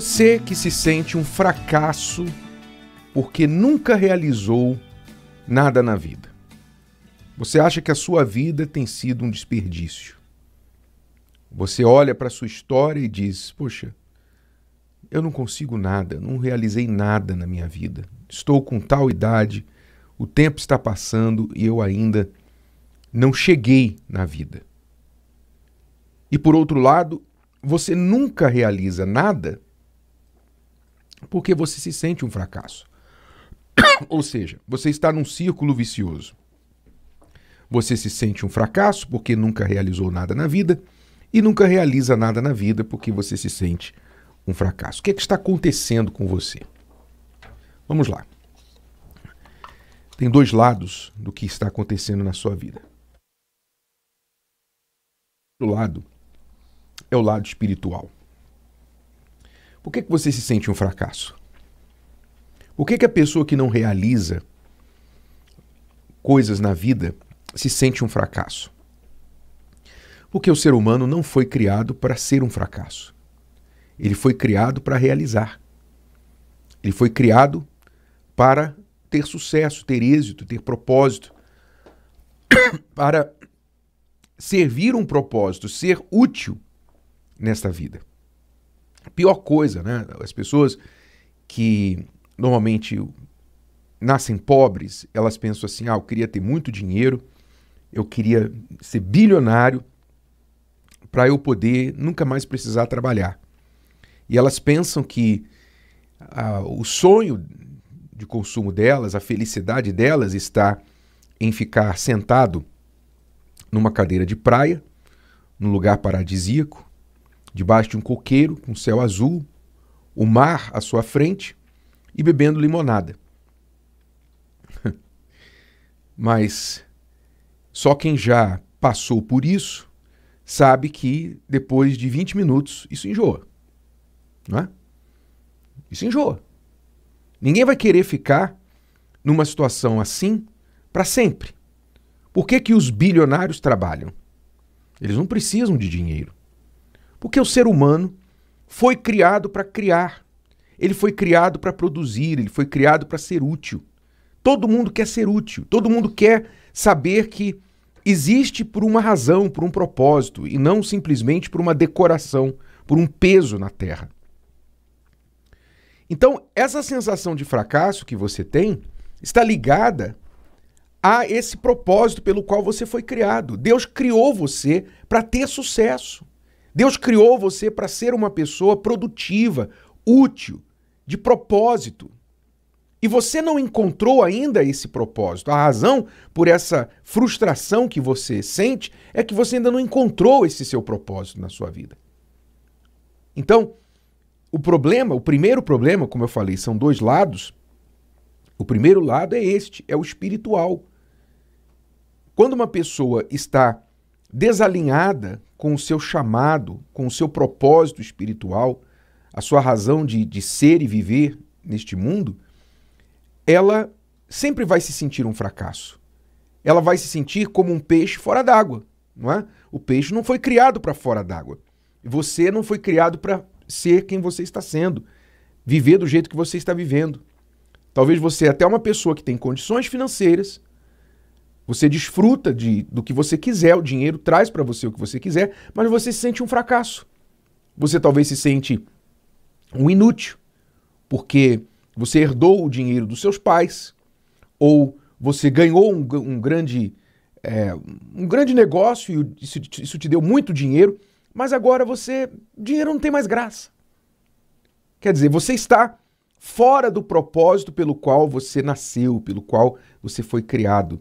Você que se sente um fracasso porque nunca realizou nada na vida. Você acha que a sua vida tem sido um desperdício. Você olha para a sua história e diz: Poxa, eu não consigo nada, não realizei nada na minha vida. Estou com tal idade, o tempo está passando e eu ainda não cheguei na vida. E por outro lado, você nunca realiza nada porque você se sente um fracasso. Ou seja, você está num círculo vicioso. Você se sente um fracasso porque nunca realizou nada na vida e nunca realiza nada na vida porque você se sente um fracasso. O que, é que está acontecendo com você? Vamos lá. Tem dois lados do que está acontecendo na sua vida. O lado é o lado espiritual. Por que, que você se sente um fracasso? Por que, que a pessoa que não realiza coisas na vida se sente um fracasso? Porque o ser humano não foi criado para ser um fracasso. Ele foi criado para realizar. Ele foi criado para ter sucesso, ter êxito, ter propósito, para servir um propósito, ser útil nesta vida pior coisa, né? As pessoas que normalmente nascem pobres, elas pensam assim: ah, eu queria ter muito dinheiro, eu queria ser bilionário para eu poder nunca mais precisar trabalhar. E elas pensam que ah, o sonho de consumo delas, a felicidade delas está em ficar sentado numa cadeira de praia, num lugar paradisíaco, debaixo de um coqueiro com céu azul, o mar à sua frente e bebendo limonada. Mas só quem já passou por isso sabe que depois de 20 minutos isso enjoa. Não é? Isso enjoa. Ninguém vai querer ficar numa situação assim para sempre. Por que, que os bilionários trabalham? Eles não precisam de dinheiro. Porque o ser humano foi criado para criar. Ele foi criado para produzir, ele foi criado para ser útil. Todo mundo quer ser útil, todo mundo quer saber que existe por uma razão, por um propósito, e não simplesmente por uma decoração, por um peso na terra. Então, essa sensação de fracasso que você tem está ligada a esse propósito pelo qual você foi criado. Deus criou você para ter sucesso. Deus criou você para ser uma pessoa produtiva, útil, de propósito. E você não encontrou ainda esse propósito. A razão por essa frustração que você sente é que você ainda não encontrou esse seu propósito na sua vida. Então, o problema, o primeiro problema, como eu falei, são dois lados. O primeiro lado é este, é o espiritual. Quando uma pessoa está desalinhada com o seu chamado, com o seu propósito espiritual, a sua razão de, de ser e viver neste mundo, ela sempre vai se sentir um fracasso. Ela vai se sentir como um peixe fora d'água, não é? O peixe não foi criado para fora d'água. Você não foi criado para ser quem você está sendo, viver do jeito que você está vivendo. Talvez você é até uma pessoa que tem condições financeiras, você desfruta de, do que você quiser, o dinheiro traz para você o que você quiser, mas você se sente um fracasso. Você talvez se sente um inútil, porque você herdou o dinheiro dos seus pais, ou você ganhou um, um grande, é, um grande negócio e isso, isso te deu muito dinheiro, mas agora você. O dinheiro não tem mais graça. Quer dizer, você está fora do propósito pelo qual você nasceu, pelo qual você foi criado.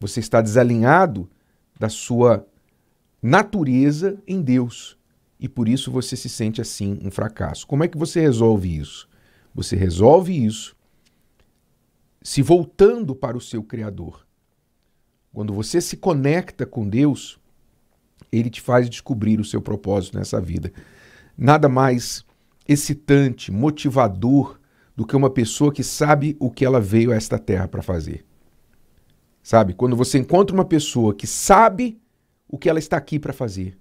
Você está desalinhado da sua natureza em Deus e por isso você se sente assim, um fracasso. Como é que você resolve isso? Você resolve isso se voltando para o seu Criador. Quando você se conecta com Deus, ele te faz descobrir o seu propósito nessa vida. Nada mais excitante, motivador do que uma pessoa que sabe o que ela veio a esta terra para fazer. Sabe? Quando você encontra uma pessoa que sabe o que ela está aqui para fazer.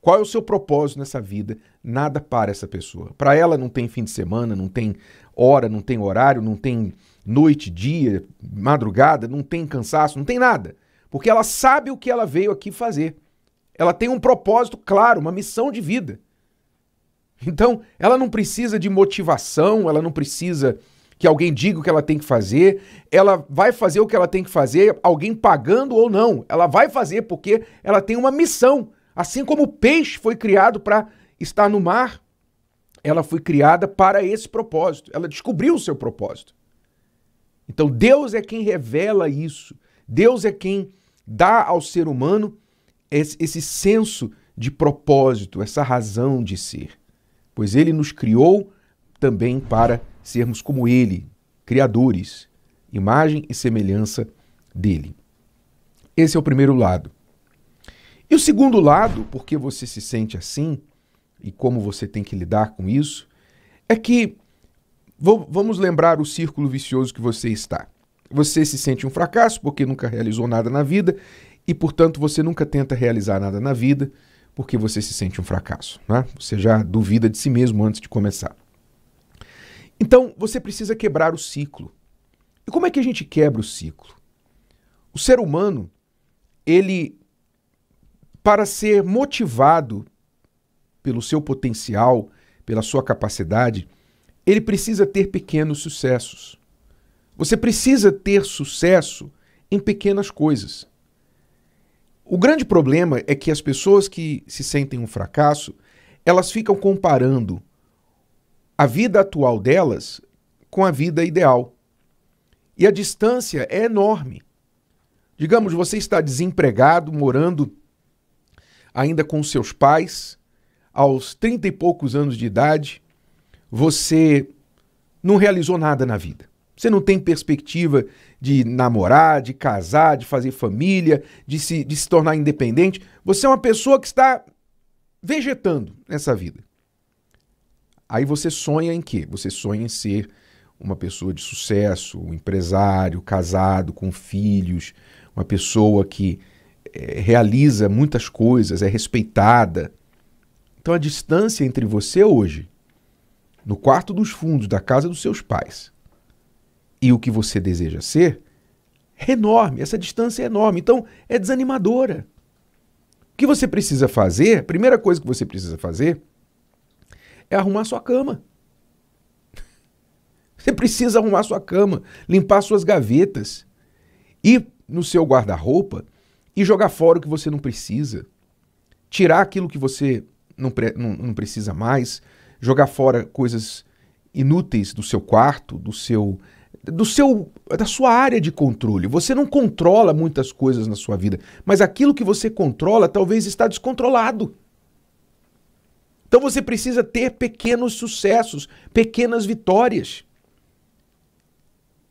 Qual é o seu propósito nessa vida? Nada para essa pessoa. Para ela não tem fim de semana, não tem hora, não tem horário, não tem noite, dia, madrugada, não tem cansaço, não tem nada. Porque ela sabe o que ela veio aqui fazer. Ela tem um propósito claro, uma missão de vida. Então, ela não precisa de motivação, ela não precisa que alguém diga o que ela tem que fazer, ela vai fazer o que ela tem que fazer, alguém pagando ou não. Ela vai fazer porque ela tem uma missão. Assim como o peixe foi criado para estar no mar, ela foi criada para esse propósito. Ela descobriu o seu propósito. Então Deus é quem revela isso. Deus é quem dá ao ser humano esse, esse senso de propósito, essa razão de ser. Pois ele nos criou também para sermos como Ele, criadores, imagem e semelhança dele. Esse é o primeiro lado. E o segundo lado, porque você se sente assim e como você tem que lidar com isso, é que vamos lembrar o círculo vicioso que você está. Você se sente um fracasso porque nunca realizou nada na vida e, portanto, você nunca tenta realizar nada na vida porque você se sente um fracasso. Né? Você já duvida de si mesmo antes de começar. Então, você precisa quebrar o ciclo. E como é que a gente quebra o ciclo? O ser humano, ele, para ser motivado pelo seu potencial, pela sua capacidade, ele precisa ter pequenos sucessos. Você precisa ter sucesso em pequenas coisas. O grande problema é que as pessoas que se sentem um fracasso, elas ficam comparando a vida atual delas com a vida ideal. E a distância é enorme. Digamos, você está desempregado, morando ainda com seus pais, aos trinta e poucos anos de idade, você não realizou nada na vida. Você não tem perspectiva de namorar, de casar, de fazer família, de se, de se tornar independente. Você é uma pessoa que está vegetando nessa vida. Aí você sonha em quê? Você sonha em ser uma pessoa de sucesso, um empresário, casado, com filhos, uma pessoa que é, realiza muitas coisas, é respeitada. Então a distância entre você hoje, no quarto dos fundos da casa dos seus pais, e o que você deseja ser, é enorme. Essa distância é enorme. Então é desanimadora. O que você precisa fazer, a primeira coisa que você precisa fazer é arrumar sua cama. Você precisa arrumar sua cama, limpar suas gavetas, ir no seu guarda-roupa e jogar fora o que você não precisa, tirar aquilo que você não, pre não, não precisa mais, jogar fora coisas inúteis do seu quarto, do seu do seu da sua área de controle. Você não controla muitas coisas na sua vida, mas aquilo que você controla talvez está descontrolado. Então você precisa ter pequenos sucessos, pequenas vitórias.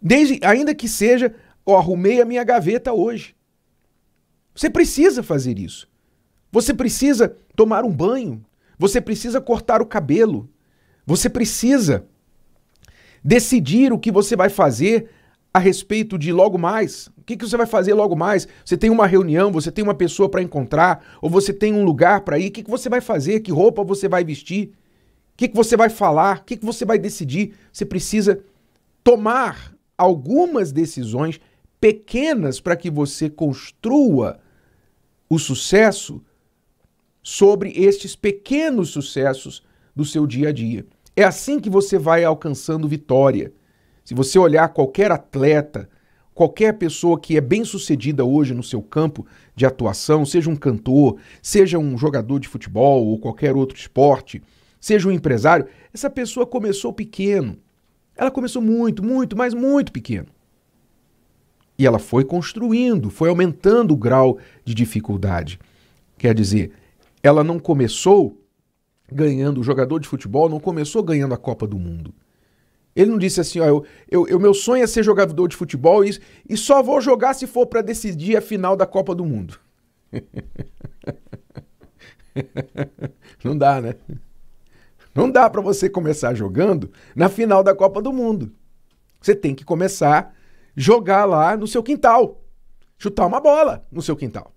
Desde, ainda que seja, eu arrumei a minha gaveta hoje. Você precisa fazer isso. Você precisa tomar um banho, você precisa cortar o cabelo, você precisa decidir o que você vai fazer a respeito de logo mais. O que, que você vai fazer logo mais? Você tem uma reunião, você tem uma pessoa para encontrar, ou você tem um lugar para ir. O que, que você vai fazer? Que roupa você vai vestir? O que, que você vai falar? O que, que você vai decidir? Você precisa tomar algumas decisões pequenas para que você construa o sucesso sobre estes pequenos sucessos do seu dia a dia. É assim que você vai alcançando vitória. Se você olhar qualquer atleta, qualquer pessoa que é bem sucedida hoje no seu campo de atuação, seja um cantor, seja um jogador de futebol ou qualquer outro esporte, seja um empresário, essa pessoa começou pequeno. Ela começou muito, muito, mas muito pequeno. E ela foi construindo, foi aumentando o grau de dificuldade. Quer dizer, ela não começou ganhando, o jogador de futebol não começou ganhando a Copa do Mundo. Ele não disse assim, ó, eu, eu, eu meu sonho é ser jogador de futebol e, e só vou jogar se for para decidir a final da Copa do Mundo. não dá, né? Não dá para você começar jogando na final da Copa do Mundo. Você tem que começar jogar lá no seu quintal, chutar uma bola no seu quintal.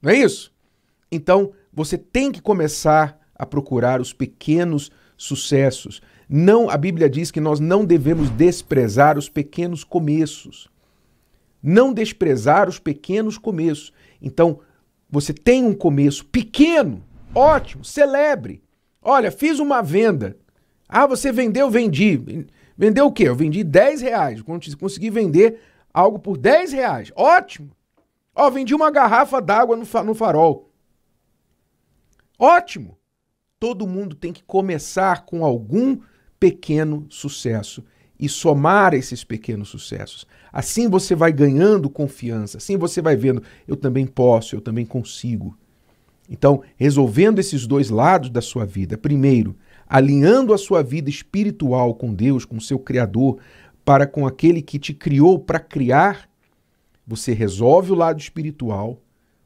Não é isso? Então, você tem que começar a procurar os pequenos sucessos. Não, a Bíblia diz que nós não devemos desprezar os pequenos começos. Não desprezar os pequenos começos. Então, você tem um começo pequeno, ótimo, celebre. Olha, fiz uma venda. Ah, você vendeu, vendi. Vendeu o quê? Eu vendi 10 reais. Consegui vender algo por 10 reais. Ótimo! Ó, vendi uma garrafa d'água no, fa no farol. Ótimo! Todo mundo tem que começar com algum pequeno sucesso e somar esses pequenos sucessos. Assim você vai ganhando confiança, assim você vai vendo, eu também posso, eu também consigo. Então, resolvendo esses dois lados da sua vida, primeiro, alinhando a sua vida espiritual com Deus, com seu Criador, para com aquele que te criou para criar, você resolve o lado espiritual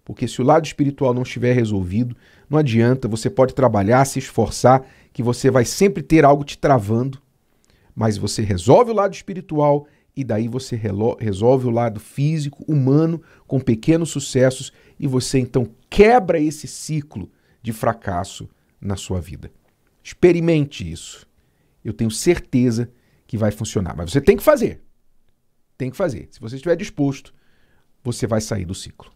porque se o lado espiritual não estiver resolvido, não adianta, você pode trabalhar, se esforçar, que você vai sempre ter algo te travando, mas você resolve o lado espiritual e daí você resolve o lado físico, humano, com pequenos sucessos e você então quebra esse ciclo de fracasso na sua vida. Experimente isso. Eu tenho certeza que vai funcionar, mas você tem que fazer. Tem que fazer. Se você estiver disposto, você vai sair do ciclo.